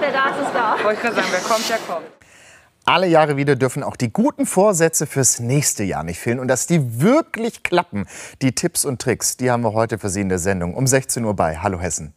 wer da ist, ist da. Wollte ich gerade sagen, wer kommt, der kommt. Alle Jahre wieder dürfen auch die guten Vorsätze fürs nächste Jahr nicht fehlen und dass die wirklich klappen. Die Tipps und Tricks, die haben wir heute für Sie in der Sendung um 16 Uhr bei Hallo Hessen.